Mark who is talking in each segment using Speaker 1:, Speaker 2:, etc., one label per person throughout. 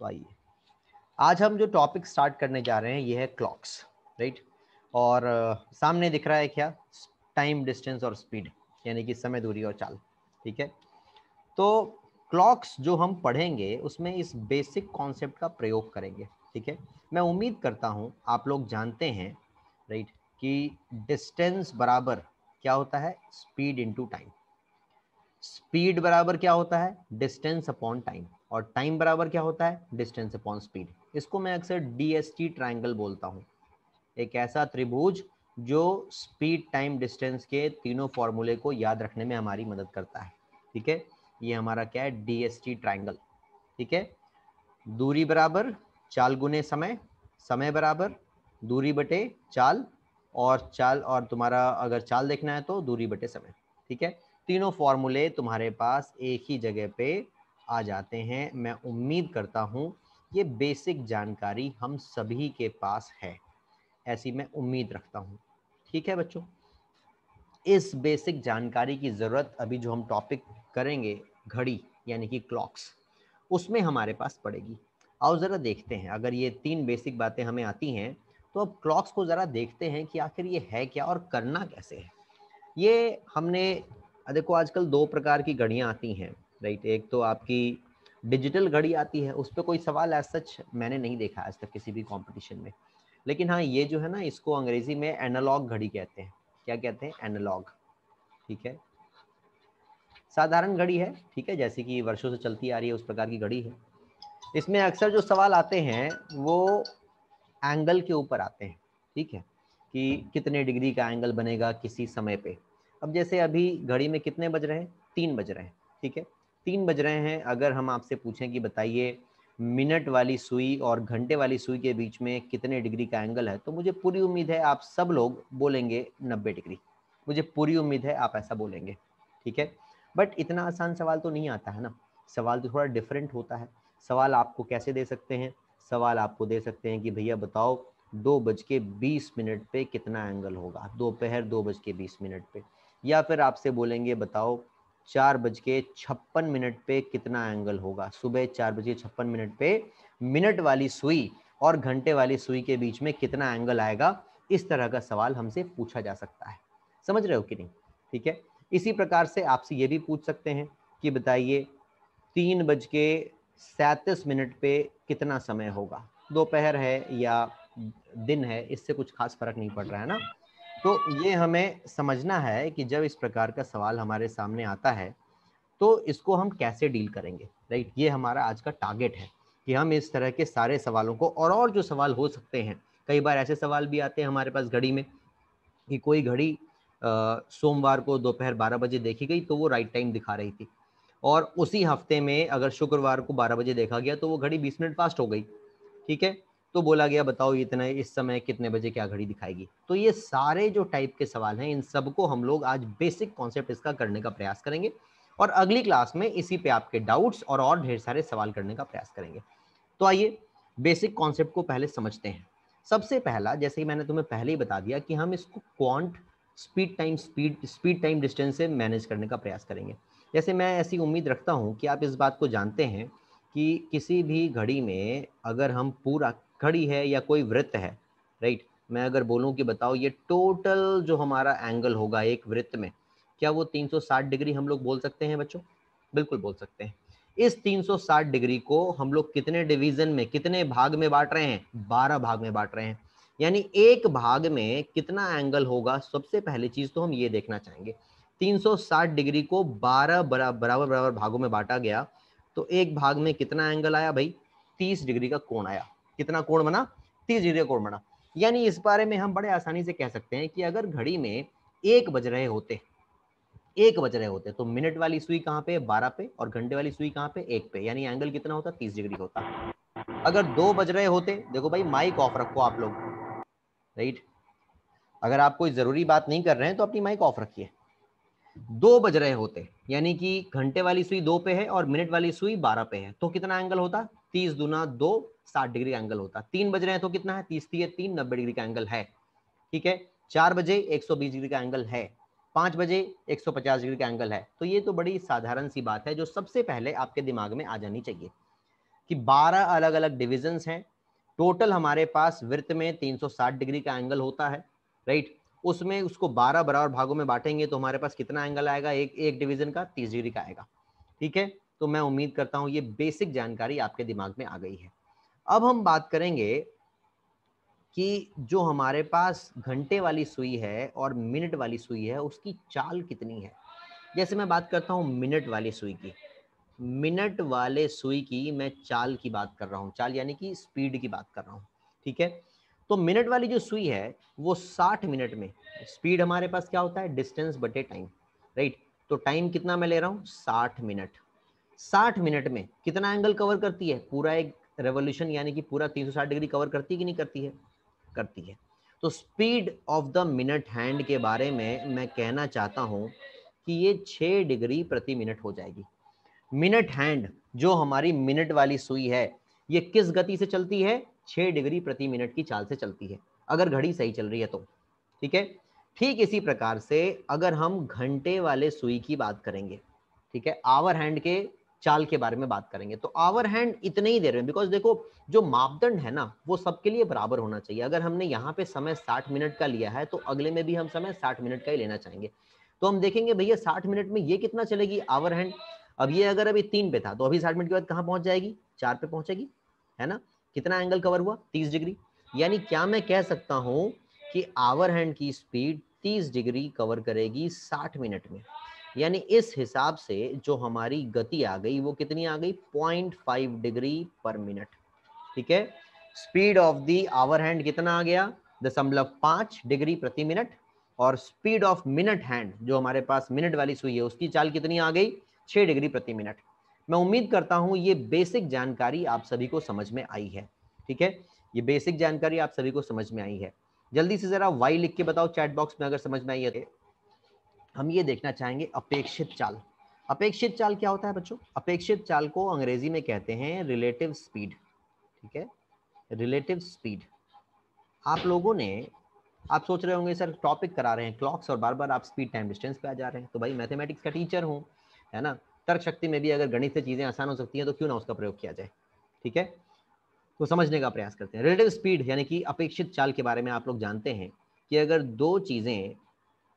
Speaker 1: तो आइए आज हम जो टॉपिक स्टार्ट करने जा रहे हैं ये है क्लॉक्स राइट और आ, सामने दिख रहा है क्या टाइम डिस्टेंस और स्पीड यानी कि समय दूरी और चाल ठीक है तो क्लॉक्स जो हम पढ़ेंगे उसमें इस बेसिक कॉन्सेप्ट का प्रयोग करेंगे ठीक है मैं उम्मीद करता हूँ आप लोग जानते हैं राइट कि डिस्टेंस बराबर क्या होता है स्पीड इंटू टाइम स्पीड बराबर क्या होता है डिस्टेंस अपॉन टाइम और टाइम बराबर क्या होता है डिस्टेंस अपॉन स्पीड इसको मैं अक्सर डी एस टी ट्राइंगल बोलता हूँ एक ऐसा त्रिभुज जो स्पीड टाइम डिस्टेंस के तीनों फॉर्मूले को याद रखने में हमारी मदद करता है ठीक है ये हमारा क्या है डी एस टी ट्राइंगल ठीक है दूरी बराबर चाल गुने समय समय बराबर दूरी बटे चाल और चाल और तुम्हारा अगर चाल देखना है तो दूरी बटे समय ठीक है तीनों फॉर्मूले तुम्हारे पास एक ही जगह पे आ जाते हैं मैं उम्मीद करता हूँ ये बेसिक जानकारी हम सभी के पास है ऐसी मैं उम्मीद रखता हूँ ठीक है बच्चों इस बेसिक जानकारी की ज़रूरत अभी जो हम टॉपिक करेंगे घड़ी यानी कि क्लॉक्स उसमें हमारे पास पड़ेगी आओ ज़रा देखते हैं अगर ये तीन बेसिक बातें हमें आती हैं तो अब क्लॉक्स को ज़रा देखते हैं कि आखिर ये है क्या और करना कैसे है ये हमने देखो आजकल दो प्रकार की घड़ियाँ आती हैं राइट एक तो आपकी डिजिटल घड़ी आती है उस पर कोई सवाल एज सच मैंने नहीं देखा आज तक किसी भी कॉम्पिटिशन में लेकिन हाँ ये जो है ना इसको अंग्रेजी में एनालॉग घड़ी कहते हैं क्या कहते हैं एनालॉग ठीक है साधारण घड़ी है ठीक है जैसे कि वर्षों से चलती आ रही है उस प्रकार की घड़ी है इसमें अक्सर जो सवाल आते हैं वो एंगल के ऊपर आते हैं ठीक है कि कितने डिग्री का एंगल बनेगा किसी समय पे अब जैसे अभी घड़ी में कितने बज रहे हैं तीन बज रहे हैं ठीक है तीन बज रहे हैं अगर हम आपसे पूछें कि बताइए मिनट वाली सुई और घंटे वाली सुई के बीच में कितने डिग्री का एंगल है तो मुझे पूरी उम्मीद है आप सब लोग बोलेंगे नब्बे डिग्री मुझे पूरी उम्मीद है आप ऐसा बोलेंगे ठीक है बट इतना आसान सवाल तो नहीं आता है ना सवाल तो थोड़ा डिफरेंट होता है सवाल आपको कैसे दे सकते हैं सवाल आपको दे सकते हैं कि भैया बताओ दो बज के बीस मिनट पे कितना एंगल होगा दोपहर दो बज के बीस मिनट पे या फिर आपसे बोलेंगे बताओ चार बज के छप्पन मिनट पे कितना एंगल होगा सुबह चार बज के छप्पन मिनट पे मिनट वाली सुई और घंटे वाली सुई के बीच में कितना एंगल आएगा इस तरह का सवाल हमसे पूछा जा सकता है समझ रहे हो कि नहीं ठीक है इसी प्रकार से आपसे ये भी पूछ सकते हैं कि बताइए तीन बज के सैंतीस मिनट पे कितना समय होगा दोपहर है या दिन है इससे कुछ खास फर्क नहीं पड़ रहा है ना तो ये हमें समझना है कि जब इस प्रकार का सवाल हमारे सामने आता है तो इसको हम कैसे डील करेंगे राइट ये हमारा आज का टारगेट है कि हम इस तरह के सारे सवालों को और और जो सवाल हो सकते हैं कई बार ऐसे सवाल भी आते हैं हमारे पास घड़ी में कि कोई घड़ी सोमवार को दोपहर बारह बजे देखी गई तो वो राइट टाइम दिखा रही थी और उसी हफ्ते में अगर शुक्रवार को बारह बजे देखा गया तो वो घड़ी बीस मिनट फास्ट हो गई ठीक है तो बोला गया बताओ इतना इस समय कितने बजे क्या घड़ी दिखाएगी तो ये सारे जो टाइप के सवाल हैं इन सबको हम लोग आज बेसिक कॉन्सेप्ट इसका करने का प्रयास करेंगे और अगली क्लास में इसी पे आपके डाउट्स और और ढेर सारे सवाल करने का प्रयास करेंगे तो आइए बेसिक कॉन्सेप्ट को पहले समझते हैं सबसे पहला जैसे कि मैंने तुम्हें पहले ही बता दिया कि हम इसको quant speed time speed speed time distance से मैनेज करने का प्रयास करेंगे जैसे मैं ऐसी उम्मीद रखता हूँ कि आप इस बात को जानते हैं कि किसी भी घड़ी में अगर हम पूरा खड़ी है या कोई वृत्त है राइट मैं अगर बोलूं कि बताओ ये टोटल जो हमारा एंगल होगा एक वृत्त में क्या वो 360 डिग्री हम लोग बोल सकते हैं बच्चों बिल्कुल बोल सकते हैं इस 360 डिग्री को हम लोग कितने डिवीजन में कितने भाग में बांट रहे हैं 12 भाग में बांट रहे हैं यानी एक भाग में कितना एंगल होगा सबसे पहली चीज तो हम ये देखना चाहेंगे 360 डिग्री को 12 बराबर बराबर भागों में बांटा गया तो एक भाग में कितना एंगल आया भाई 30 डिग्री का कोण आया कितना कोण बना तीस डिग्री कोण बना यानी इस बारे में हम बड़े आसानी से कह सकते हैं कि अगर घड़ी में एक बज रहे होते एक बज रहे होते तो मिनट वाली सुई कहाँ पे बारह पे और घंटे वाली सुई कहाँ पे एक पे यानी एंगल कितना होता तीस डिग्री होता अगर दो बज रहे होते देखो भाई माइक ऑफ रखो आप लोग राइट अगर आप कोई जरूरी बात नहीं कर रहे हैं तो अपनी माइक ऑफ रखिए दो बज रहे होते यानी कि घंटे वाली सुई दो पे है और मिनट वाली सुई बारह पे है तो कितना एंगल होता तीस दुना दो साठ डिग्री का एंगल होता है तीन बज रहे हैं तो कितना है तीस तीन तीन नब्बे डिग्री का एंगल है ठीक है चार बजे एक सौ बीस डिग्री का एंगल है पांच बजे एक सौ पचास डिग्री का एंगल है तो ये तो बड़ी साधारण सी बात है जो सबसे पहले आपके दिमाग में आ जानी चाहिए कि बारह अलग अलग डिविजन हैं टोटल हमारे पास वृत्त में 360 डिग्री का एंगल होता है राइट उसमें उसको 12 बराबर भागों में बांटेंगे तो हमारे पास कितना एंगल आएगा एक एक डिवीजन का 30 डिग्री का आएगा ठीक है तो मैं उम्मीद करता हूं ये बेसिक जानकारी आपके दिमाग में आ गई है अब हम बात करेंगे कि जो हमारे पास घंटे वाली सुई है और मिनट वाली सुई है उसकी चाल कितनी है जैसे मैं बात करता हूँ मिनट वाली सुई की मिनट वाले सुई की मैं चाल की बात कर रहा हूँ चाल यानी कि स्पीड की बात कर रहा हूँ ठीक है तो मिनट वाली जो सुई है वो 60 मिनट में स्पीड हमारे पास क्या होता है डिस्टेंस बटे टाइम राइट तो टाइम कितना मैं ले रहा हूँ 60 मिनट साठ मिनट में कितना एंगल कवर करती है पूरा एक रेवोल्यूशन यानी कि पूरा 360 डिग्री कवर करती है कि नहीं करती है करती है तो speed of the minute hand के बारे में मैं कहना चाहता हूँ कि ये छः डिग्री प्रति मिनट हो जाएगी मिनट हैंड जो हमारी मिनट वाली सुई है ये किस गति से चलती है छः डिग्री प्रति मिनट की चाल से चलती है अगर घड़ी सही चल रही है तो ठीक है ठीक इसी प्रकार से अगर हम घंटे वाले सुई की बात करेंगे ठीक है आवर हैंड के चाल के बारे में बात करेंगे तो आवर हैंड इतने ही रहे हैं बिकॉज देखो जो मापदंड है ना वो सबके लिए बराबर होना चाहिए अगर हमने यहाँ पे समय 60 मिनट का लिया है तो अगले में भी हम समय 60 मिनट का ही लेना चाहेंगे तो हम देखेंगे भैया 60 मिनट में ये कितना चलेगी आवर हैंड अब ये अगर अभी तीन पे था तो अभी साठ मिनट के बाद कहाँ पहुंच जाएगी चार पे पहुंचेगी है ना कितना एंगल कवर हुआ तीस डिग्री यानी क्या मैं कह सकता हूँ कि आवर हैंड की स्पीड तीस डिग्री कवर करेगी साठ मिनट में यानी इस हिसाब से जो हमारी गति आ गई वो कितनी आ गई 0.5 डिग्री पर मिनट ठीक है speed of the hour hand कितना आ गया दशमलव पांच डिग्री प्रति मिनट और स्पीड ऑफ मिनट हैंड जो हमारे पास मिनट वाली सुई है उसकी चाल कितनी आ गई छह डिग्री प्रति मिनट मैं उम्मीद करता हूं ये बेसिक जानकारी आप सभी को समझ में आई है ठीक है ये बेसिक जानकारी आप सभी को समझ में आई है जल्दी से जरा वाई लिख के बताओ चैट बॉक्स में अगर समझ में आई है तो। हम ये देखना चाहेंगे अपेक्षित चाल अपेक्षित चाल क्या होता है बच्चों अपेक्षित चाल को अंग्रेजी में कहते हैं रिलेटिव स्पीड ठीक है रिलेटिव स्पीड आप लोगों ने आप सोच रहे होंगे सर टॉपिक करा रहे हैं क्लॉक्स और बार बार आप स्पीड टाइम डिस्टेंस पे आ जा रहे हैं तो भाई मैथमेटिक्स का टीचर हूँ है ना तर्क शक्ति में भी अगर गणित से चीज़ें आसान हो सकती हैं तो क्यों ना उसका प्रयोग किया जाए ठीक है तो समझने का प्रयास करते हैं रिलेटिव स्पीड यानी कि अपेक्षित चाल के बारे में आप लोग जानते हैं कि अगर दो चीज़ें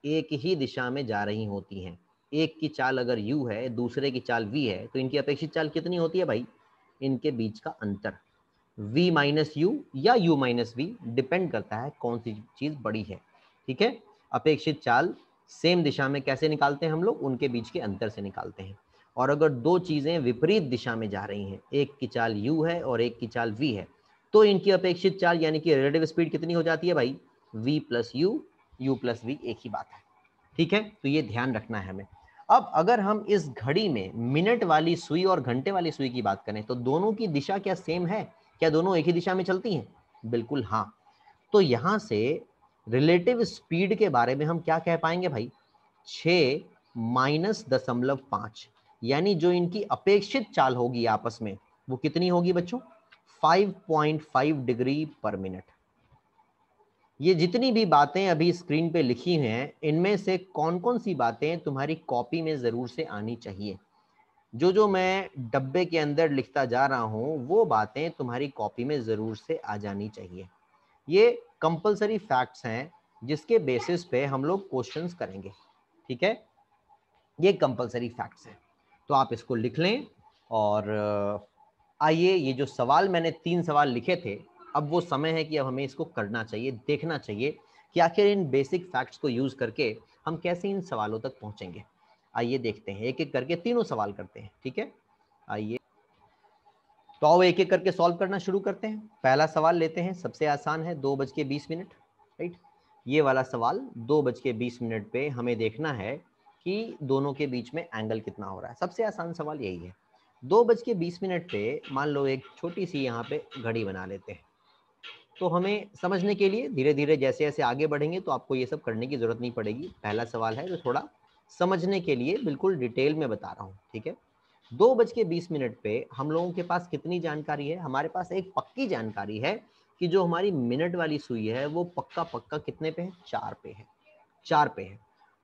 Speaker 1: एक ही दिशा में जा रही होती हैं एक की चाल अगर u है दूसरे की चाल v है तो इनकी अपेक्षित चाल कितनी होती है भाई इनके बीच का अंतर v माइनस यू या u माइनस वी डिपेंड करता है कौन सी चीज़ बड़ी है ठीक है अपेक्षित चाल सेम दिशा में कैसे निकालते हैं हम लोग उनके बीच के अंतर से निकालते हैं और अगर दो चीज़ें विपरीत दिशा में जा रही हैं एक की चाल यू है और एक की चाल वी है तो इनकी अपेक्षित चाल यानी कि रिलेटिव स्पीड कितनी हो जाती है भाई V plus U U plus V एक ही बात है ठीक है तो ये ध्यान रखना है हमें अब अगर हम इस घड़ी में मिनट वाली सुई और घंटे वाली सुई की बात करें तो दोनों की दिशा क्या सेम है क्या दोनों एक ही दिशा में चलती हैं बिल्कुल हाँ तो यहाँ से रिलेटिव स्पीड के बारे में हम क्या कह पाएंगे भाई छ माइनस दशमलव पाँच यानी जो इनकी अपेक्षित चाल होगी आपस में वो कितनी होगी बच्चों 5.5 डिग्री पर मिनट ये जितनी भी बातें अभी स्क्रीन पे लिखी हुई हैं इनमें से कौन कौन सी बातें तुम्हारी कॉपी में ज़रूर से आनी चाहिए जो जो मैं डब्बे के अंदर लिखता जा रहा हूँ वो बातें तुम्हारी कॉपी में ज़रूर से आ जानी चाहिए ये कंपलसरी फैक्ट्स हैं जिसके बेसिस पे हम लोग क्वेश्चन करेंगे ठीक है ये कंपलसरी फैक्ट्स हैं तो आप इसको लिख लें और आइए ये जो सवाल मैंने तीन सवाल लिखे थे अब वो समय है कि अब हमें इसको करना चाहिए देखना चाहिए कि आखिर इन बेसिक फैक्ट्स को यूज़ करके हम कैसे इन सवालों तक पहुंचेंगे आइए देखते हैं एक एक करके तीनों सवाल करते हैं ठीक है आइए तो आओ एक एक करके सॉल्व करना शुरू करते हैं पहला सवाल लेते हैं सबसे आसान है दो बज के बीस मिनट राइट ये वाला सवाल दो बज के बीस मिनट पे हमें देखना है कि दोनों के बीच में एंगल कितना हो रहा है सबसे आसान सवाल यही है दो बज के बीस मिनट पे मान लो एक छोटी सी यहाँ पे घड़ी बना लेते हैं तो हमें समझने के लिए धीरे धीरे जैसे जैसे आगे बढ़ेंगे तो आपको ये सब करने की जरूरत नहीं पड़ेगी पहला सवाल है जो तो थोड़ा समझने के लिए बिल्कुल डिटेल में बता रहा हूँ ठीक है दो बज के बीस मिनट पे हम लोगों के पास कितनी जानकारी है हमारे पास एक पक्की जानकारी है कि जो हमारी मिनट वाली सुई है वो पक्का पक्का कितने पे है चार पे है चार पे है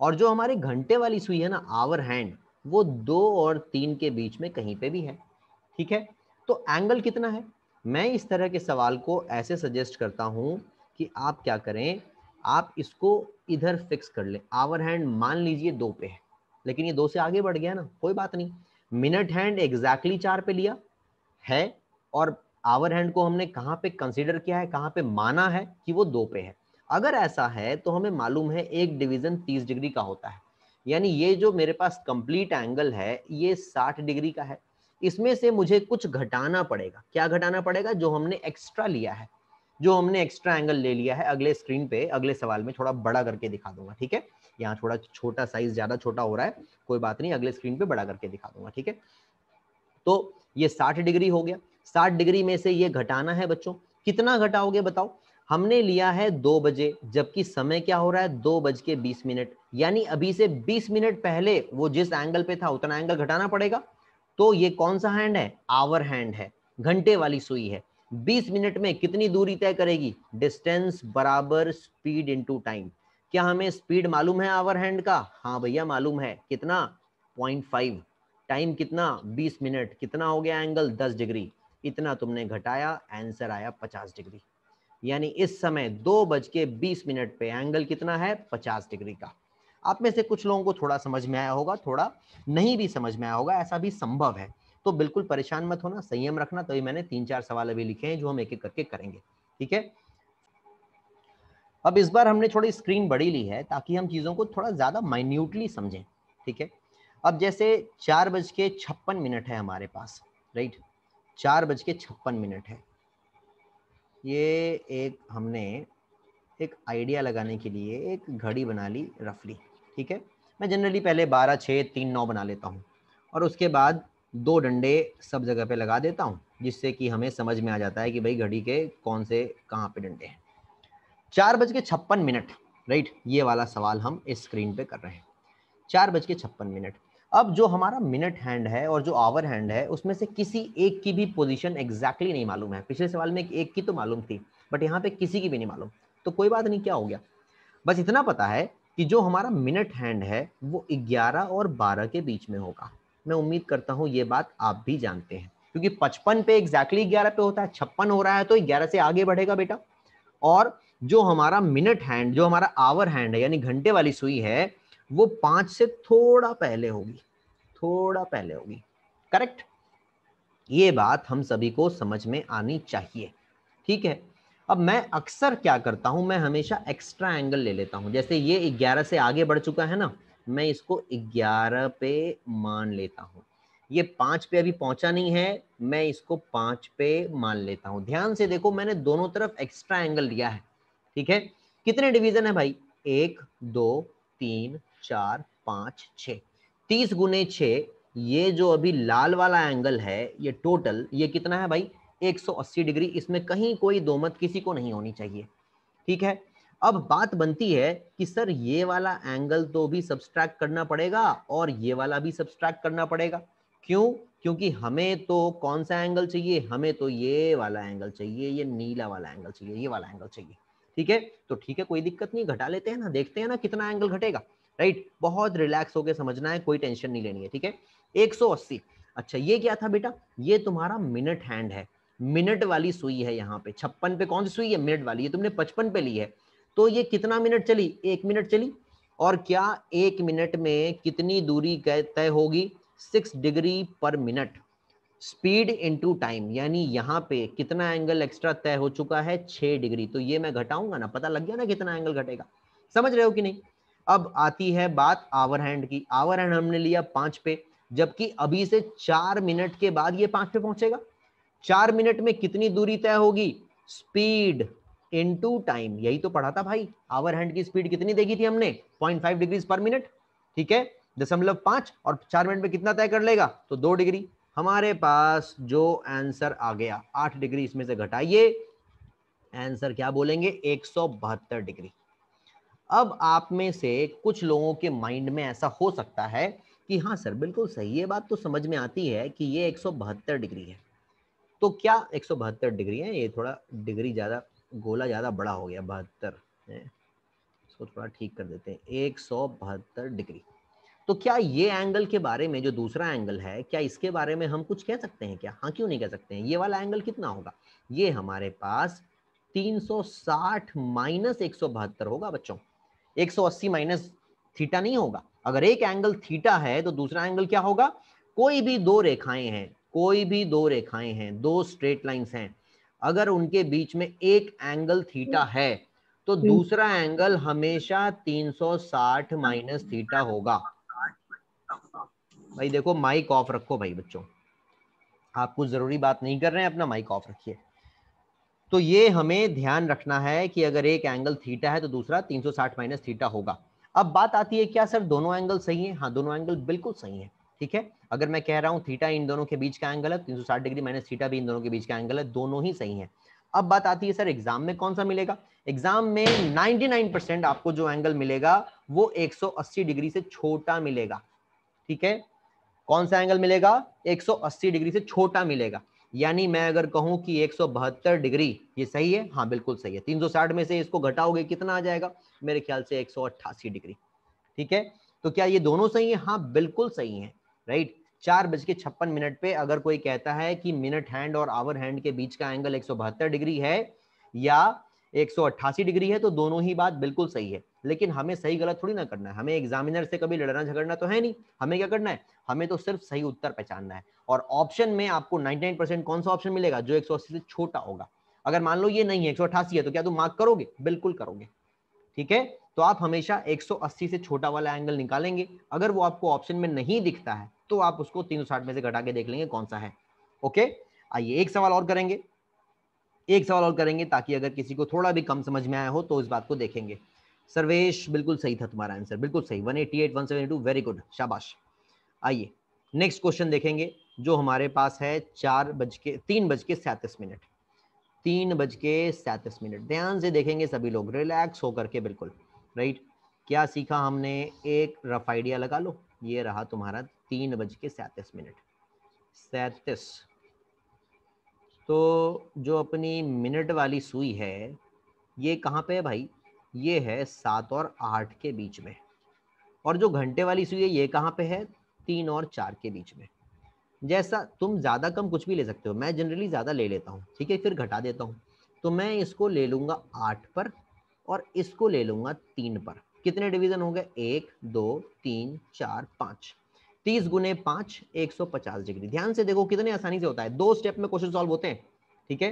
Speaker 1: और जो हमारे घंटे वाली सुई है ना आवर हैंड वो दो और तीन के बीच में कहीं पे भी है ठीक है तो एंगल कितना है मैं इस तरह के सवाल को ऐसे सजेस्ट करता हूँ कि आप क्या करें आप इसको इधर फिक्स कर लें आवर हैंड मान लीजिए दो पे है लेकिन ये दो से आगे बढ़ गया ना कोई बात नहीं मिनट हैंड एग्जैक्टली चार पे लिया है और आवर हैंड को हमने कहाँ पे कंसिडर किया है कहाँ पे माना है कि वो दो पे है अगर ऐसा है तो हमें मालूम है एक डिवीजन तीस डिग्री का होता है यानी ये जो मेरे पास कंप्लीट एंगल है ये साठ डिग्री का है इसमें से मुझे कुछ घटाना पड़ेगा क्या घटाना पड़ेगा जो हमने एक्स्ट्रा लिया है जो हमने एक्स्ट्रा एंगल ले लिया है अगले स्क्रीन पे अगले सवाल में थोड़ा बड़ा करके दिखा दूंगा ठीक है यहाँ थोड़ा छोटा साइज ज्यादा छोटा हो रहा है कोई बात नहीं अगले स्क्रीन पे बड़ा करके दिखा दूंगा ठीक है तो ये साठ डिग्री हो गया साठ डिग्री में से ये घटाना है बच्चों कितना घटाओगे बताओ हमने लिया है दो बजे जबकि समय क्या हो रहा है दो बज के बीस मिनट यानी अभी से बीस मिनट पहले वो जिस एंगल पे था उतना एंगल घटाना पड़ेगा तो ये कौन सा हैंड है आवर हैंड है घंटे वाली सुई है 20 मिनट में कितनी दूरी तय करेगी डिस्टेंस बराबर स्पीड इनटू टाइम क्या हमें स्पीड मालूम है आवर हैंड का हाँ भैया मालूम है कितना 0.5 टाइम कितना 20 मिनट कितना हो गया एंगल 10 डिग्री इतना तुमने घटाया आंसर आया 50 डिग्री यानी इस समय दो बज के बीस मिनट पे एंगल कितना है 50 डिग्री का आप में से कुछ लोगों को थोड़ा समझ में आया होगा थोड़ा नहीं भी समझ में आया होगा ऐसा भी संभव है तो बिल्कुल परेशान मत होना संयम रखना तभी तो मैंने तीन चार सवाल अभी लिखे हैं जो हम एक एक करके करेंगे ठीक है अब इस बार हमने थोड़ी स्क्रीन बड़ी ली है ताकि हम चीज़ों को थोड़ा ज़्यादा माइन्यूटली समझें ठीक है अब जैसे चार बज के छप्पन मिनट है हमारे पास राइट चार बज के छप्पन मिनट है ये एक हमने एक आइडिया लगाने के लिए एक घड़ी बना ली रफली ठीक है मैं जनरली पहले बारह छः तीन नौ बना लेता हूँ और उसके बाद दो डंडे सब जगह पे लगा देता हूँ जिससे कि हमें समझ में आ जाता है कि भाई घड़ी के कौन से कहाँ पे डंडे हैं चार बज के छप्पन मिनट राइट ये वाला सवाल हम इस स्क्रीन पे कर रहे हैं चार बज के छप्पन मिनट अब जो हमारा मिनट हैंड है और जो आवर हैंड है उसमें से किसी एक की भी पोजिशन एग्जैक्टली नहीं मालूम है पिछले सवाल में एक की तो मालूम थी बट यहाँ पे किसी की भी नहीं मालूम तो कोई बात नहीं क्या हो गया बस इतना पता है कि जो हमारा मिनट हैंड है वो 11 और 12 के बीच में होगा मैं उम्मीद करता हूँ ये बात आप भी जानते हैं क्योंकि पचपन पे एग्जैक्टली exactly ग्यारह पे होता है छप्पन हो रहा है तो ग्यारह से आगे बढ़ेगा बेटा और जो हमारा मिनट हैंड जो हमारा आवर हैंड है यानी घंटे वाली सुई है वो पांच से थोड़ा पहले होगी थोड़ा पहले होगी करेक्ट ये बात हम सभी को समझ में आनी चाहिए ठीक है अब मैं अक्सर क्या करता हूँ मैं हमेशा एक्स्ट्रा एंगल ले लेता हूँ जैसे ये ग्यारह से आगे बढ़ चुका है ना मैं इसको ग्यारह पे मान लेता हूँ ये पांच पे अभी पहुंचा नहीं है मैं इसको पाँच पे मान लेता हूँ ध्यान से देखो मैंने दोनों तरफ एक्स्ट्रा एंगल लिया है ठीक है कितने डिवीजन है भाई एक दो तीन चार पाँच छ तीस गुने छ ये जो अभी लाल वाला एंगल है ये टोटल ये कितना है भाई 180 डिग्री इसमें कहीं कोई दो मत किसी को नहीं होनी चाहिए ठीक है अब बात बनती है कि सर ये वाला एंगल तो भी सब्सट्रैक्ट करना पड़ेगा और ये वाला भी सब्सट्रैक्ट करना पड़ेगा क्यों क्योंकि हमें तो कौन सा एंगल चाहिए हमें तो ये वाला एंगल चाहिए ये नीला वाला एंगल चाहिए ये वाला एंगल चाहिए ठीक है तो ठीक है कोई दिक्कत नहीं घटा लेते हैं ना देखते हैं ना कितना एंगल घटेगा राइट बहुत रिलैक्स होकर समझना है कोई टेंशन नहीं लेनी है ठीक है 180 अच्छा ये क्या था बेटा ये तुम्हारा मिनट हैंड है मिनट वाली सुई है यहाँ पे छप्पन पे कौन सी सुई है मिनट वाली ये तुमने पचपन पे ली है तो ये कितना मिनट चली एक मिनट चली और क्या एक मिनट में कितनी दूरी तय होगी six degree per minute speed into time यानी यहाँ पे कितना एंगल एक्स्ट्रा तय हो चुका है छह डिग्री तो ये मैं घटाऊंगा ना पता लग गया ना कितना एंगल घटेगा समझ रहे हो कि नहीं अब आती है बात आवर हैंड की आवर हैंड हमने लिया पांच पे जबकि अभी से चार मिनट के बाद ये पांच पे पहुंचेगा चार मिनट में कितनी दूरी तय होगी स्पीड टू टाइम यही तो पढ़ा था भाई आवर हैंड की स्पीड कितनी देखी थी हमने फाइव डिग्री पर मिनट ठीक है दशमलव पांच और चार मिनट में कितना तय कर लेगा तो दो डिग्री हमारे पास जो आंसर आ गया आठ डिग्री इसमें से घटाइए आंसर क्या बोलेंगे एक डिग्री अब आप में से कुछ लोगों के माइंड में ऐसा हो सकता है कि हाँ सर बिल्कुल सही है बात तो समझ में आती है कि ये एक डिग्री है तो क्या एक सौ बहत्तर डिग्री है ये थोड़ा डिग्री ज़्यादा गोला ज़्यादा बड़ा हो गया बहत्तर इसको थोड़ा ठीक कर देते हैं एक सौ बहत्तर डिग्री तो क्या ये एंगल के बारे में जो दूसरा एंगल है क्या इसके बारे में हम कुछ कह सकते हैं क्या हाँ क्यों नहीं कह सकते हैं ये वाला एंगल कितना होगा ये हमारे पास 360 माइनस एक होगा बच्चों 180 माइनस थीटा नहीं होगा अगर एक एंगल थीटा है तो दूसरा एंगल क्या होगा कोई भी दो रेखाएं हैं कोई भी दो रेखाएं हैं दो स्ट्रेट लाइंस हैं अगर उनके बीच में एक एंगल थीटा है तो हम्म। दूसरा एंगल हमेशा 360 माइनस थीटा होगा भाई देखो माइक ऑफ रखो भाई बच्चों आप कुछ जरूरी बात नहीं कर रहे हैं अपना माइक ऑफ रखिए तो ये हमें ध्यान रखना है कि अगर एक एंगल थीटा है तो दूसरा 360 माइनस थीटा होगा अब बात आती है क्या सर दोनों एंगल सही हैं हाँ दोनों एंगल बिल्कुल सही हैं ठीक है अगर मैं कह रहा हूँ थीटा इन दोनों के बीच का एंगल है साठ डिग्री माइनस थीटा भी इन दोनों के बीच का एंगल है दोनों ही सही है अब बात आती है सर एग्जाम में कौन सा मिलेगा एग्जाम में 99% आपको जो एंगल मिलेगा वो 180 डिग्री से छोटा मिलेगा ठीक है कौन सा एंगल मिलेगा 180 डिग्री से छोटा मिलेगा यानी मैं अगर कहूं कि एक डिग्री ये सही है हाँ बिल्कुल सही है 360 में से इसको घटाओगे कितना आ जाएगा मेरे ख्याल से एक डिग्री ठीक है तो क्या ये दोनों सही है हाँ बिल्कुल सही है राइट चार बज के छप्पन मिनट पे अगर कोई कहता है कि मिनट हैंड और आवर हैंड के बीच का एंगल एक डिग्री है या अट्ठासी डिग्री है तो दोनों ही बात बिल्कुल सही है लेकिन हमें सही गलत थोड़ी ना करना है हमें एग्जामिनर से कभी लड़ना झगड़ना तो है नहीं हमें क्या करना है हमें तो सिर्फ सही उत्तर पहचानना है और ऑप्शन में आपको 99% कौन सा ऑप्शन मिलेगा जो 180 से छोटा होगा अगर मान लो ये नहीं है एक है तो क्या तुम मार्क करोगे बिल्कुल करोगे ठीक है तो आप हमेशा 180 से छोटा वाला एंगल निकालेंगे अगर वो आपको ऑप्शन में नहीं दिखता है तो आप उसको तीन में से घटा के देख लेंगे कौन सा है ओके आइए एक सवाल और करेंगे एक सवाल और करेंगे ताकि अगर किसी को थोड़ा भी कम समझ में आया हो तो इस बात को देखेंगे सर्वेश बिल्कुल सही था तुम्हारा आंसर बिल्कुल सही one one eighty eight 188 two very good शाबाश आइए नेक्स्ट क्वेश्चन देखेंगे जो हमारे पास है चार बज के तीन बज के सैंतीस मिनट तीन बज के सैंतीस मिनट ध्यान से देखेंगे सभी लोग रिलैक्स होकर के बिल्कुल राइट क्या सीखा हमने एक रफ आइडिया लगा लो ये रहा तुम्हारा तीन बज के सैंतीस मिनट सैतीस तो जो अपनी मिनट वाली सुई है ये कहाँ पे है भाई ये है सात और आठ के बीच में और जो घंटे वाली सुई है ये कहाँ पे है तीन और चार के बीच में जैसा तुम ज़्यादा कम कुछ भी ले सकते हो मैं जनरली ज़्यादा ले लेता हूँ ठीक है फिर घटा देता हूँ तो मैं इसको ले लूँगा आठ पर और इसको ले लूँगा तीन पर कितने डिवीज़न होंगे एक दो तीन चार पाँच तीस गुने पांच एक सौ पचास डिग्री ध्यान से देखो कितने आसानी से होता है दो स्टेप में क्वेश्चन सॉल्व होते हैं ठीक है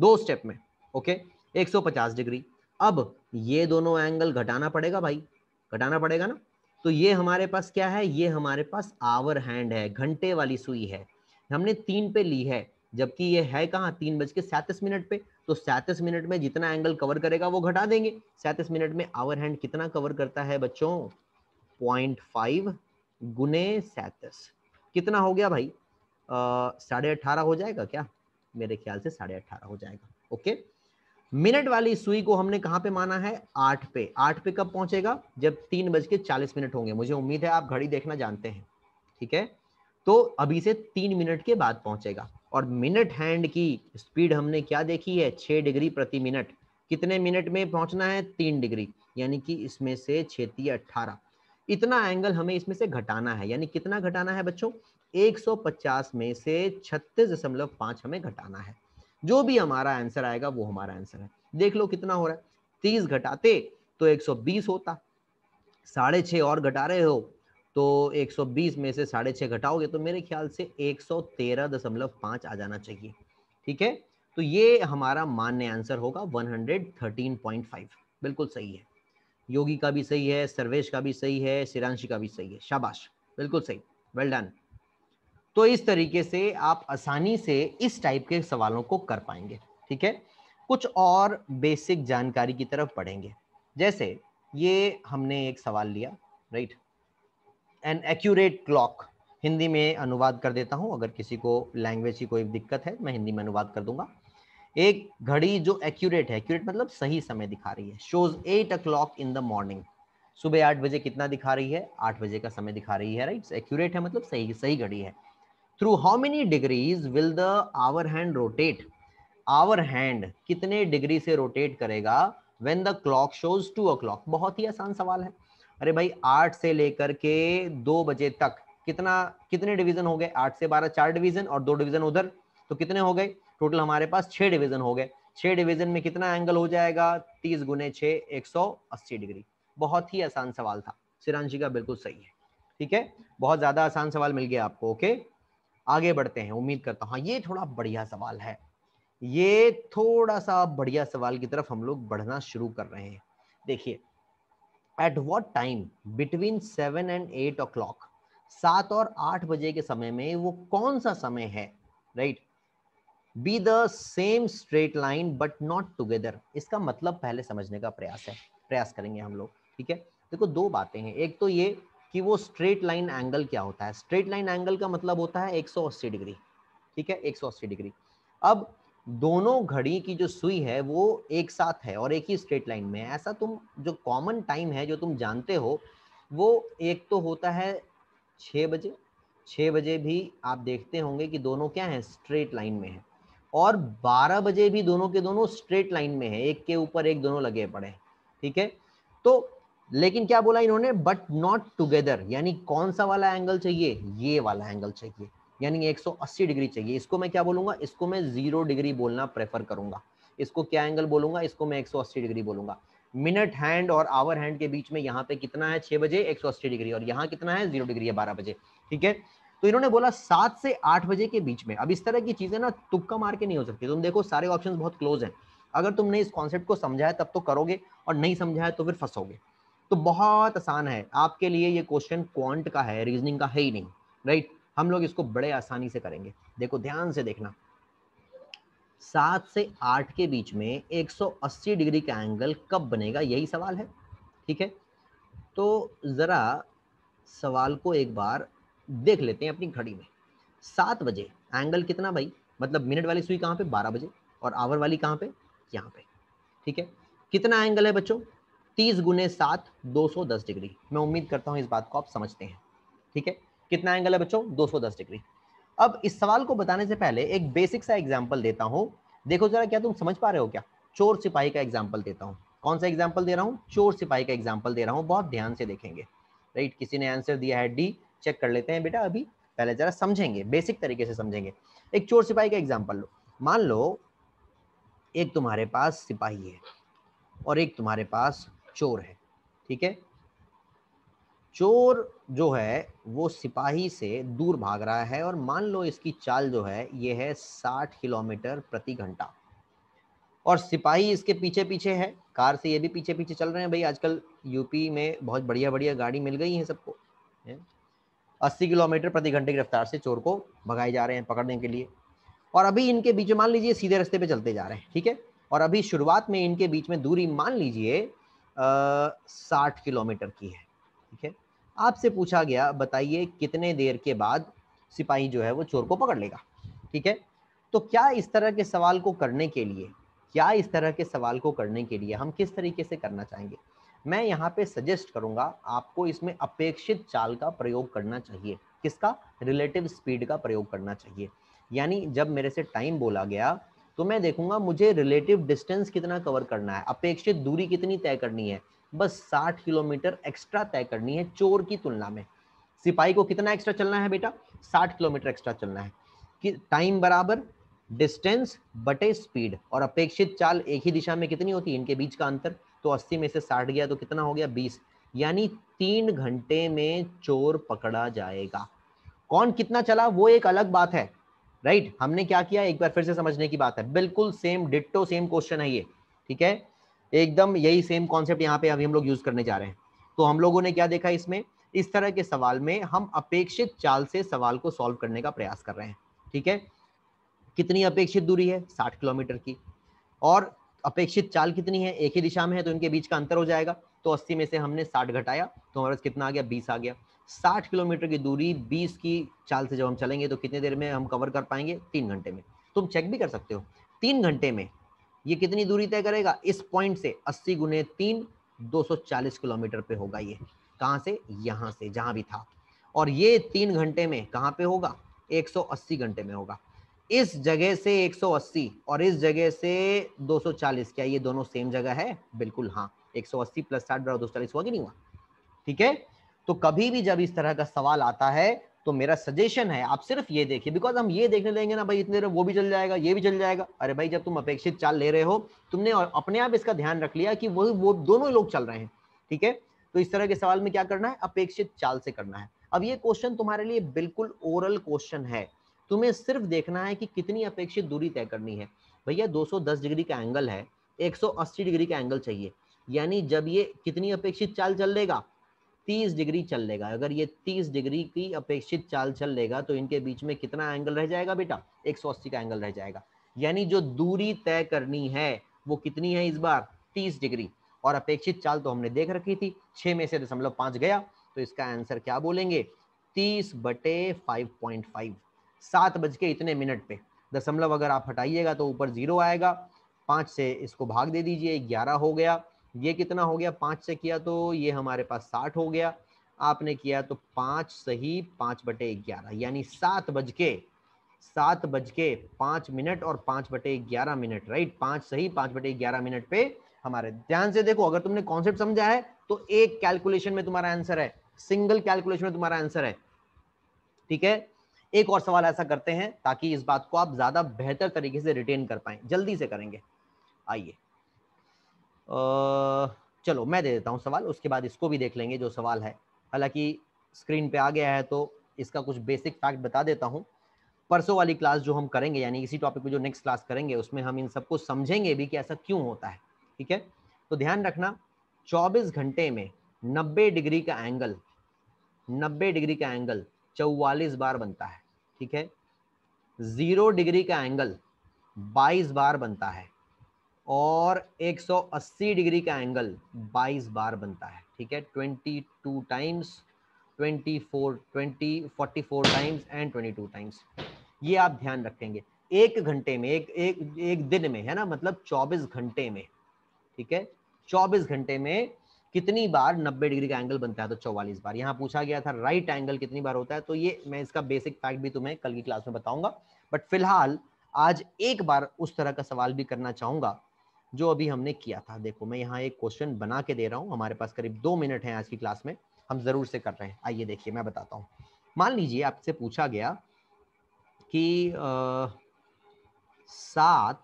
Speaker 1: दो स्टेप में ओके एक सौ पचास डिग्री अब ये दोनों एंगल घटाना पड़ेगा भाई घटाना पड़ेगा ना तो ये हमारे पास क्या है ये हमारे पास आवर हैंड है घंटे वाली सुई है हमने तीन पे ली है जबकि ये है कहाँ तीन बज के सैंतीस मिनट पे तो सैंतीस मिनट में जितना एंगल कवर करेगा वो घटा देंगे सैंतीस मिनट में आवर हैंड कितना कवर करता है बच्चों पॉइंट फाइव गुने सैतीस कितना हो गया भाई साढ़े अठारह हो जाएगा क्या मेरे ख्याल से साढ़े अठारह हो जाएगा ओके मिनट वाली सुई को हमने कहां पे माना है आठ पे आठ पे कब पहुंचेगा जब तीन बज के चालीस मिनट होंगे मुझे उम्मीद है आप घड़ी देखना जानते हैं ठीक है तो अभी से तीन मिनट के बाद पहुंचेगा और मिनट हैंड की स्पीड हमने क्या देखी है छह डिग्री प्रति मिनट कितने मिनट में पहुंचना है तीन डिग्री यानी कि इसमें से छेती अट्ठारह इतना एंगल हमें इसमें से घटाना है यानी कितना घटाना है बच्चों 150 में से 36.5 हमें घटाना है जो भी हमारा आंसर आएगा वो हमारा आंसर है देख लो कितना हो रहा है तीस घटाते तो 120 होता साढ़े छः और घटा रहे हो तो 120 में से साढ़े छः घटाओगे तो मेरे ख्याल से 113.5 आ जाना चाहिए ठीक है तो ये हमारा मान्य आंसर होगा 113.5 बिल्कुल सही है योगी का भी सही है सर्वेश का भी सही है सिरांशी का भी सही है शाबाश बिल्कुल सही वेल well डन तो इस तरीके से आप आसानी से इस टाइप के सवालों को कर पाएंगे ठीक है कुछ और बेसिक जानकारी की तरफ पढ़ेंगे जैसे ये हमने एक सवाल लिया right an accurate clock Hindi में अनुवाद कर देता हूँ अगर किसी को लैंग्वेज की कोई दिक्कत है मैं हिंदी में अनुवाद कर दूंगा एक घड़ी जो एक्यूरेट है एक्यूरेट मतलब सही समय दिखा रही है shows eight o in the morning सुबह आठ बजे कितना दिखा रही है आठ बजे का समय दिखा रही है राइट एक्यूरेट है मतलब सही सही घड़ी है through how many degrees will the hour hand rotate hour hand कितने डिग्री से रोटेट करेगा when the clock shows two o बहुत ही आसान सवाल है अरे भाई आठ से लेकर के दो बजे तक कितना कितने डिवीजन हो गए आठ से बारह चार डिवीजन और दो डिवीजन उधर तो कितने हो गए टोटल हमारे पास छह डिवीजन हो गए छह डिवीजन में कितना एंगल हो जाएगा तीस गुने छ एक डिग्री बहुत ही आसान सवाल था सिरांशी का बिल्कुल सही है ठीक है बहुत ज़्यादा आसान सवाल मिल गया आपको ओके आगे बढ़ते हैं उम्मीद करता हूँ हाँ ये थोड़ा बढ़िया सवाल है ये थोड़ा सा बढ़िया सवाल की तरफ हम लोग बढ़ना शुरू कर रहे हैं देखिए at what time between seven and eight o'clock सात और आठ बजे के समय में वो कौन सा समय है right right? Be the same straight line but not together इसका मतलब पहले समझने का प्रयास है प्रयास करेंगे हम लोग ठीक है देखो दो बातें हैं एक तो ये कि वो स्ट्रेट लाइन एंगल क्या होता है स्ट्रेट लाइन एंगल का मतलब होता है 180 डिग्री ठीक है 180 डिग्री अब दोनों घड़ी की जो सुई है वो एक साथ है और एक ही स्ट्रेट लाइन में है ऐसा तुम जो कॉमन टाइम है जो तुम जानते हो वो एक तो होता है छः बजे छः बजे भी आप देखते होंगे कि दोनों क्या है स्ट्रेट लाइन में है और 12 बजे भी दोनों के दोनों स्ट्रेट लाइन में है एक के ऊपर एक दोनों लगे पड़े ठीक है तो लेकिन क्या बोला इन्होंने बट नॉट टूगेदर यानी कौन सा वाला एंगल चाहिए ये वाला एंगल चाहिए यानी 180 डिग्री चाहिए इसको मैं क्या बोलूंगा इसको मैं जीरो डिग्री बोलना प्रेफर करूंगा इसको क्या एंगल बोलूंगा इसको मैं 180 डिग्री बोलूंगा मिनट हैंड और आवर हैंड के बीच में यहाँ पे कितना है छह बजे 180 डिग्री और यहाँ कितना है जीरो डिग्री है बारह बजे ठीक है तो इन्होंने बोला सात से आठ बजे के बीच में अब इस तरह की चीजें ना तुक्का मार के नहीं हो सकती तुम देखो सारे ऑप्शन बहुत क्लोज है अगर तुमने इस कॉन्सेप्ट को समझा है तब तो करोगे और नहीं समझाया तो फिर फंसोगे तो बहुत आसान है आपके लिए ये क्वेश्चन क्वांट का है रीजनिंग का है ही नहीं राइट हम लोग इसको बड़े आसानी से करेंगे देखो ध्यान से देखना सात से आठ के बीच में 180 डिग्री का एंगल कब बनेगा यही सवाल है ठीक है तो ज़रा सवाल को एक बार देख लेते हैं अपनी घड़ी में सात बजे एंगल कितना भाई मतलब मिनट वाली सुई कहाँ पे बारह बजे और आवर वाली कहाँ पे यहाँ पे ठीक है कितना एंगल है बच्चों तीस गुने सात दो सौ दस डिग्री मैं उम्मीद करता हूँ इस बात को आप समझते हैं ठीक है कितना एंगल है बच्चों दो सौ दस डिग्री अब इस सवाल को बताने से पहले एक बेसिक सा एग्जाम्पल देता हूँ देखो जरा क्या तुम समझ पा रहे हो क्या चोर सिपाही का एग्जाम्पल देता हूँ कौन सा एग्जाम्पल दे रहा हूँ चोर सिपाही का एग्जाम्पल दे रहा हूँ बहुत ध्यान से देखेंगे राइट किसी ने आंसर दिया है डी चेक कर लेते हैं बेटा अभी पहले जरा समझेंगे बेसिक तरीके से समझेंगे एक चोर सिपाही का एग्जाम्पल लो मान लो एक तुम्हारे पास सिपाही है और एक तुम्हारे पास चोर है ठीक है चोर जो है वो सिपाही से दूर भाग रहा है और मान लो इसकी चाल जो है ये है साठ किलोमीटर प्रति घंटा और सिपाही इसके पीछे पीछे है कार से ये भी पीछे पीछे चल रहे हैं भाई आजकल यूपी में बहुत बढ़िया बढ़िया गाड़ी मिल गई है सबको अस्सी किलोमीटर प्रति घंटे की रफ्तार से चोर को भगाए जा रहे हैं पकड़ने के लिए और अभी इनके बीच मान लीजिए सीधे रास्ते पे चलते जा रहे हैं ठीक है और अभी शुरुआत में इनके बीच में दूरी मान लीजिए साठ किलोमीटर की है ठीक है आपसे पूछा गया बताइए कितने देर के बाद सिपाही जो है वो चोर को पकड़ लेगा ठीक है तो क्या इस तरह के सवाल को करने के लिए क्या इस तरह के सवाल को करने के लिए हम किस तरीके से करना चाहेंगे मैं यहाँ पे सजेस्ट करूंगा आपको इसमें अपेक्षित चाल का प्रयोग करना चाहिए किसका रिलेटिव स्पीड का प्रयोग करना चाहिए यानी जब मेरे से टाइम बोला गया तो मैं देखूंगा मुझे रिलेटिव डिस्टेंस कितना कवर करना है अपेक्षित दूरी कितनी तय करनी है बस 60 किलोमीटर एक्स्ट्रा तय करनी है चोर की तुलना में सिपाही को कितना एक्स्ट्रा चलना है बेटा 60 किलोमीटर एक्स्ट्रा चलना है कि टाइम बराबर डिस्टेंस बटे स्पीड और अपेक्षित चाल एक ही दिशा में कितनी होती है इनके बीच का अंतर तो 80 में से 60 गया तो कितना हो गया 20 यानी तीन घंटे में चोर पकड़ा जाएगा कौन कितना चला वो एक अलग बात है राइट right? हमने क्या किया एक बार फिर से समझने की बात है बिल्कुल सेम डिट्टो सेम क्वेश्चन है ये ठीक है एकदम यही सेम कॉन्सेप्ट यहाँ पे अभी हम लोग यूज करने जा रहे हैं तो हम लोगों ने क्या देखा इसमें इस तरह के सवाल में हम अपेक्षित चाल से सवाल को सॉल्व करने का प्रयास कर रहे हैं ठीक है कितनी अपेक्षित दूरी है साठ किलोमीटर की और अपेक्षित चाल कितनी है एक ही दिशा में है तो इनके बीच का अंतर हो जाएगा तो 80 में से हमने 60 घटाया तो हमारे पास कितना आ गया 20 आ गया 60 किलोमीटर की दूरी 20 की चाल से जब हम चलेंगे तो कितने देर में हम कवर कर पाएंगे तीन घंटे में तुम चेक भी कर सकते हो तीन घंटे में ये कितनी दूरी तय करेगा इस पॉइंट से अस्सी गुने तीन दो किलोमीटर पे होगा ये कहाँ से यहाँ से जहाँ भी था और ये तीन घंटे में कहाँ पे होगा अस्सी घंटे में होगा इस जगह से 180 और इस जगह से 240 क्या ये दोनों सेम जगह है बिल्कुल हाँ 180 प्लस साठ बराबर दो हुआ कि नहीं हुआ ठीक है तो कभी भी जब इस तरह का सवाल आता है तो मेरा सजेशन है आप सिर्फ ये देखिए बिकॉज हम ये देखने लेंगे ना भाई इतने वो भी चल जाएगा ये भी चल जाएगा अरे भाई जब तुम अपेक्षित चाल ले रहे हो तुमने अपने आप इसका ध्यान रख लिया कि वो वो दोनों लोग चल रहे हैं ठीक है तो इस तरह के सवाल में क्या करना है अपेक्षित चाल से करना है अब ये क्वेश्चन तुम्हारे लिए बिल्कुल ओरल क्वेश्चन है तुम्हें सिर्फ देखना है कि कितनी अपेक्षित दूरी तय करनी है भैया 210 डिग्री का एंगल है 180 डिग्री का एंगल चाहिए यानी जब ये कितनी अपेक्षित चाल चल लेगा 30 डिग्री चल लेगा अगर ये 30 डिग्री की अपेक्षित चाल चल लेगा तो इनके बीच में कितना एंगल रह जाएगा बेटा 180 का एंगल रह जाएगा यानी जो दूरी तय करनी है वो कितनी है इस बार 30 डिग्री और अपेक्षित चाल तो हमने देख रखी थी छः में से दशमलव पांच गया तो इसका आंसर क्या बोलेंगे तीस बटे फाइव पॉइंट फाइव सात बज के इतने मिनट पे दशमलव अगर आप हटाइएगा तो ऊपर जीरो आएगा पाँच से इसको भाग दे दीजिए ग्यारह हो गया ये कितना हो गया पाँच से किया तो ये हमारे पास साठ हो गया आपने किया तो पाँच सही पाँच बटे ग्यारह यानी सात बज के सात बज के पाँच मिनट और पाँच बटे ग्यारह मिनट राइट पाँच सही पाँच बटे ग्यारह मिनट पे हमारे ध्यान से देखो अगर तुमने कॉन्सेप्ट समझा है तो एक कैलकुलेशन में तुम्हारा आंसर है सिंगल कैलकुलेशन में तुम्हारा आंसर है ठीक है एक और सवाल ऐसा करते हैं ताकि इस बात को आप ज्यादा बेहतर तरीके से रिटेन कर पाए जल्दी से करेंगे आइए चलो मैं दे देता हूँ सवाल उसके बाद इसको भी देख लेंगे जो सवाल है हालांकि स्क्रीन पे आ गया है तो इसका कुछ बेसिक फैक्ट बता देता हूँ परसों वाली क्लास जो हम करेंगे यानी इसी टॉपिक पे जो नेक्स्ट क्लास करेंगे उसमें हम इन सबको समझेंगे भी कि ऐसा क्यों होता है ठीक है तो ध्यान रखना 24 घंटे में 90 डिग्री का एंगल 90 डिग्री का एंगल चौवालीस बार बनता है ठीक है जीरो डिग्री का एंगल बाईस बार बनता है और 180 डिग्री का एंगल 22 बार बनता है ठीक है 22 टाइम्स 24 20 44 टाइम्स एंड 22 टाइम्स ये आप ध्यान रखेंगे एक घंटे में एक एक एक दिन में है ना मतलब 24 घंटे में ठीक है 24 घंटे में कितनी बार 90 डिग्री का एंगल बनता है तो 44 बार यहाँ पूछा गया था राइट एंगल कितनी बार होता है तो ये मैं इसका बेसिक फैक्ट भी तुम्हें कल की क्लास में बताऊंगा बट फिलहाल आज एक बार उस तरह का सवाल भी करना चाहूंगा जो अभी हमने किया था देखो मैं यहाँ एक क्वेश्चन बना के दे रहा हूँ हमारे पास करीब दो मिनट है आज की क्लास में हम जरूर से कर रहे हैं आइए देखिए मैं बताता हूँ मान लीजिए आपसे पूछा गया कि सात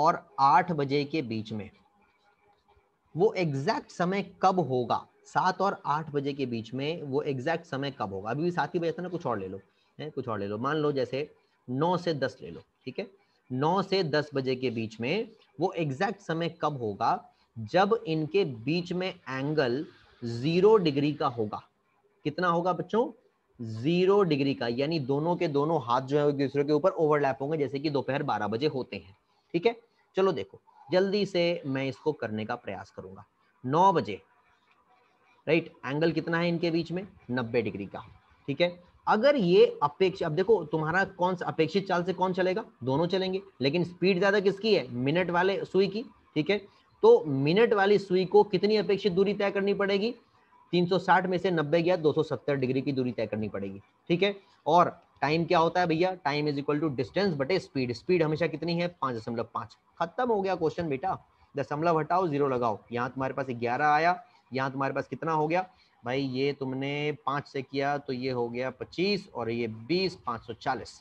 Speaker 1: और आठ बजे के बीच में वो एग्जैक्ट समय कब होगा सात और आठ बजे के बीच में वो एग्जैक्ट समय कब होगा अभी भी सात ही बजे था ना कुछ और ले लो है कुछ और ले लो मान लो जैसे नौ से दस ले लो ठीक है नौ से दस बजे के बीच में वो एग्जैक्ट समय कब होगा जब इनके बीच में एंगल जीरो डिग्री का होगा कितना होगा बच्चों जीरो डिग्री का यानी दोनों के दोनों हाथ जो है एक दूसरे के ऊपर ओवरलैप होंगे जैसे कि दोपहर बारह बजे होते हैं ठीक है चलो देखो जल्दी से मैं इसको करने का प्रयास करूंगा नौ बजे राइट एंगल कितना है इनके बीच में नब्बे डिग्री का ठीक है अगर ये अपेक्षा अब देखो तुम्हारा कौन सा अपेक्षित चाल से कौन चलेगा दोनों चलेंगे लेकिन स्पीड ज्यादा किसकी है मिनट वाले सुई की ठीक है तो मिनट वाली सुई को कितनी अपेक्षित दूरी तय करनी पड़ेगी 360 में से 90 गया 270 डिग्री की दूरी तय करनी पड़ेगी ठीक है और टाइम क्या होता है भैया time is equal to distance बटे स्पीड स्पीड हमेशा कितनी है पाँच दशमलव पाँच खत्म हो गया क्वेश्चन बेटा दशमलव हटाओ जीरो लगाओ यहाँ तुम्हारे पास ग्यारह आया यहाँ तुम्हारे पास कितना हो गया भाई ये तुमने पाँच से किया तो ये हो गया पच्चीस और ये बीस पाँच सौ चालीस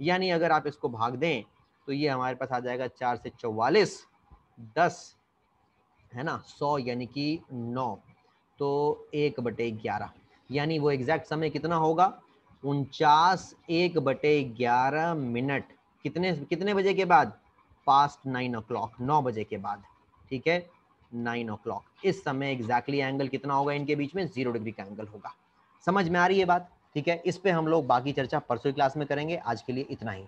Speaker 1: यानी अगर आप इसको भाग दें तो ये हमारे पास आ जाएगा चार से चौवालीस दस है ना सौ यानी कि नौ तो एक बटे ग्यारह यानी वो एग्जैक्ट समय कितना होगा उनचास एक बटे ग्यारह मिनट कितने कितने बजे के बाद पास्ट नाइन ओ क्लॉक नौ बजे के बाद ठीक है नाइन ओ क्लॉक इस समय एग्जैक्टली exactly एंगल कितना होगा इनके बीच में जीरो डिग्री का एंगल होगा समझ में आ रही है बात ठीक है इस पे हम लोग बाकी चर्चा परसों की क्लास में करेंगे आज के लिए इतना ही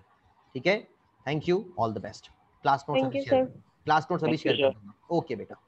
Speaker 1: ठीक है thank you all the best class note class note सभी शेयर ओके बेटा